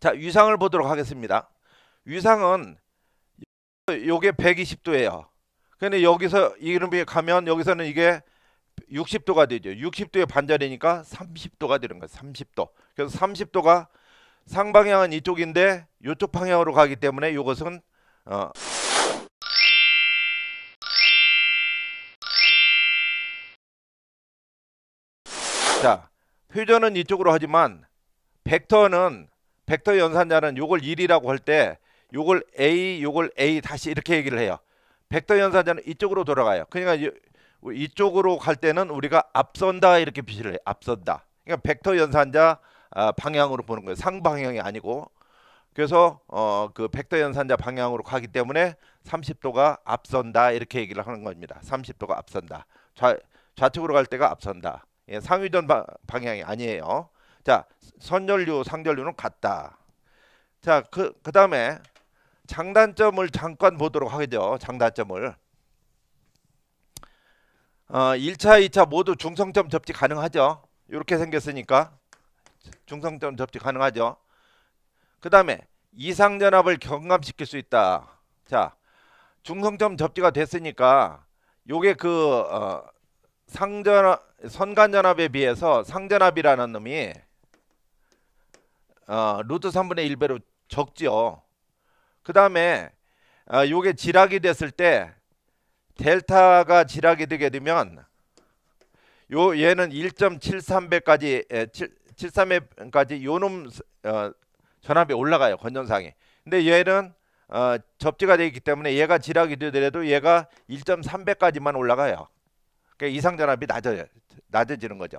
자 위상을 보도록 하겠습니다. 위상은 요게 120도예요. 근데 여기서 이름이 가면 여기서는 이게 60도가 되죠. 60도의 반절이니까 30도가 되는 거예요. 30도. 그래서 30도가 상방향은 이쪽인데 이쪽 방향으로 가기 때문에 이것은 어 자, 회전은 이쪽으로 하지만 벡터는 벡터 연산자는 요걸 1이라고 할 때 요걸 A 요걸 A 다시 이렇게 얘기를 해요. 벡터 연산자는 이쪽으로 돌아가요. 그러니까 이쪽으로 갈 때는 우리가 앞선다 이렇게 표시를 해요. 앞선다. 그러니까 벡터 연산자 아, 방향으로 보는 거예요. 상방향이 아니고 그래서 어, 그 벡터 연산자 방향으로 가기 때문에 30도가 앞선다 이렇게 얘기를 하는 겁니다. 30도가 앞선다. 좌, 좌측으로 갈 때가 앞선다. 예, 상위전 방향이 아니에요. 자, 선열류, 상열류는 같다. 자, 그 그다음에 장단점을 잠깐 보도록 하겠죠. 장단점을. 어, 1차, 2차 모두 중성점 접지 가능하죠. 이렇게 생겼으니까 중성점 접지 가능하죠. 그다음에 이상전압을 경감시킬 수 있다. 자, 중성점 접지가 됐으니까 요게 그 어, 상전 선간전압에 비해서 상전압이라는 놈이 어, 루트 3분의 1배로 적지요. 그 다음에 어, 요게 지락이 됐을 때 델타가 지락이 되게 되면 요 얘는 1.73배까지 7, 73배까지 요놈 어, 전압이 올라가요 건전상에. 근데 얘는 어, 접지가 되어 있기 때문에 얘가 지락이 되더라도 얘가 1.3배까지만 올라가요. 그러니까 이상 전압이 낮아져 낮아지는 거죠.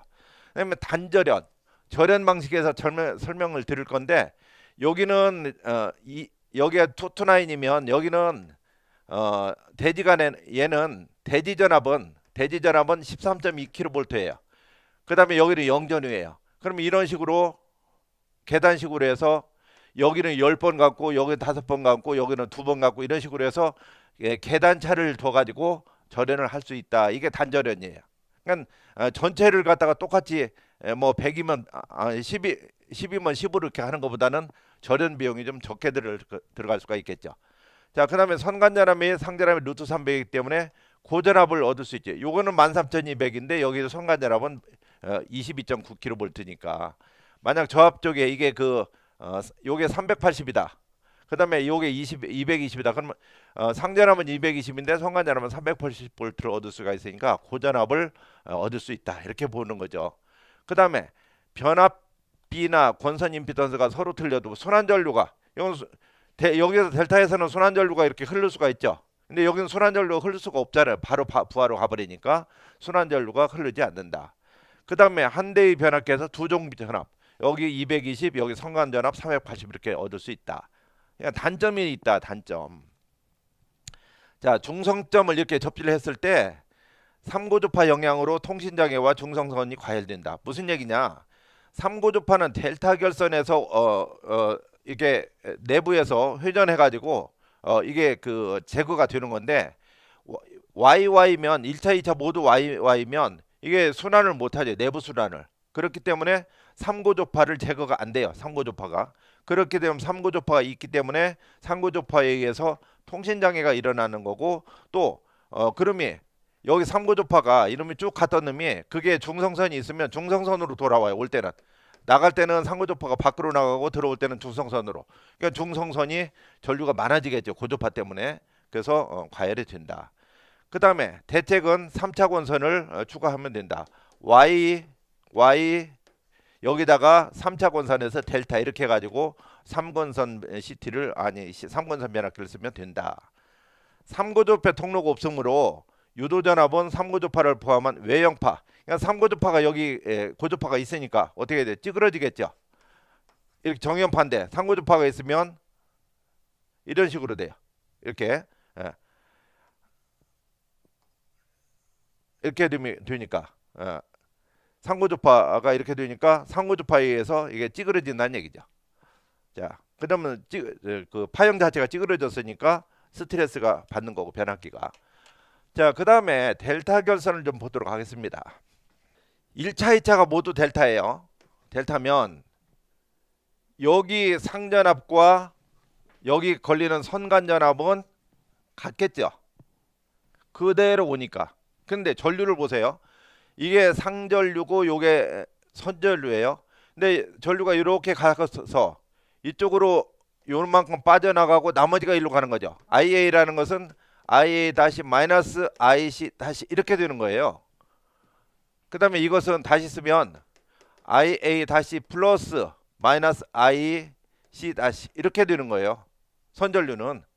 그다음에 단절연 절연 방식에서 절명, 설명을 드릴 건데 여기는 어, 이, 여기에 투투나인이면 여기는 어, 대지간에 얘는 대지 전압은 대지 전압은 13.2kV예요. 그다음에 여기는 영전위예요. 그럼 이런 식으로 계단식으로 해서 여기는 10번 갖고 여기는 5번 갖고 여기는 2번 갖고 이런 식으로 해서 예, 계단차를 둬 가지고 절연을 할 수 있다. 이게 단절연이에요. 그러니까 어, 전체를 갖다가 똑같이 뭐 100이면 아, 12 아, 10이면 10으로 이렇게 하는 것보다는 절연 비용이 좀 적게 들, 그, 들어갈 수가 있겠죠. 자, 그다음에 선관자람이 상자람이 루트 300이기 때문에 고전압을 얻을 수 있죠. 요거는 13,200인데 여기서 선관자람은 22.9kV니까 어, 만약 저압 쪽에 이게 그 어, 요게 380이다. 그 다음에 요게 20, 220이다. 그러면 어, 상전압은 220인데 성간전압은 380V를 얻을 수가 있으니까 고전압을 어, 얻을 수 있다. 이렇게 보는 거죠. 그 다음에 변압비나 권선 임피던스가 서로 틀려도 순환전류가 이건 데, 여기서 델타에서는 순환전류가 이렇게 흐를 수가 있죠. 근데 여기는 순환전류가 흐를 수가 없잖아요. 바로 바, 부하로 가버리니까 순환전류가 흐르지 않는다. 그 다음에 한 대의 변압기에서 두종류 전압 여기 220, 여기 선관전압380 이렇게 얻을 수 있다. 그러니까 단점이 있다. 단점. 자, 중성점을 이렇게 접지를 했을 때 삼고조파 영향으로 통신장애와 중성선이 과열된다. 무슨 얘기냐? 삼고조파는 델타 결선에서 어, 어, 이게 내부에서 회전해가지고 어, 이게 그 제거가 되는 건데 YY면 1차, 2차 모두 YY면 이게 순환을 못하죠. 내부 순환을. 그렇기 때문에 3고조파를 제거가 안 돼요. 3고조파가. 그렇게 되면 3고조파가 있기 때문에 3고조파에 의해서 통신장애가 일어나는 거고 또 어, 그럼이 여기 3고조파가 이름이 쭉 갔던 놈이 그게 중성선이 있으면 중성선으로 돌아와요. 올 때는. 나갈 때는 상고조파가 밖으로 나가고 들어올 때는 중성선으로. 그러니까 중성선이 전류가 많아지겠죠. 고조파 때문에. 그래서 어, 과열이된다그 다음에 대책은 3차권선을 어, 추가하면 된다. Y y 여기다가 3차 권선에서 델타 이렇게 해 가지고 3권선 시티를 아니 3권선 변압기를 쓰면 된다. 3구조파 통로가 없으므로 유도전압은 3구조파를 포함한 외형파 그러니까 3구조파가 여기 예, 고조파가 있으니까 어떻게 해야 돼? 찌그러지겠죠. 이렇게 정형파인데3구조파가 있으면 이런 식으로 돼요. 이렇게 예. 이렇게 되니까 예. 상고주파가 이렇게 되니까 상고주파에 의해서 이게 찌그러진다는 얘기죠. 자, 그러면 찌, 그 파형 자체가 찌그러졌으니까 스트레스가 받는 거고 변압기가. 자, 그 다음에 델타 결선을 좀 보도록 하겠습니다. 1차, 2차가 모두 델타예요. 델타면 여기 상전압과 여기 걸리는 선간전압은 같겠죠. 그대로 오니까. 근데 전류를 보세요. 이게 상전류고 요게 선전류예요. 근데 전류가 이렇게 가서 이쪽으로 요만큼 빠져나가고 나머지가 일로 가는 거죠. IA라는 것은 IA 다시 마이너스 IC 다시 이렇게 되는 거예요. 그 다음에 이것은 다시 쓰면 IA 다시 플러스 마이너스 IC 다시 이렇게 되는 거예요. 선전류는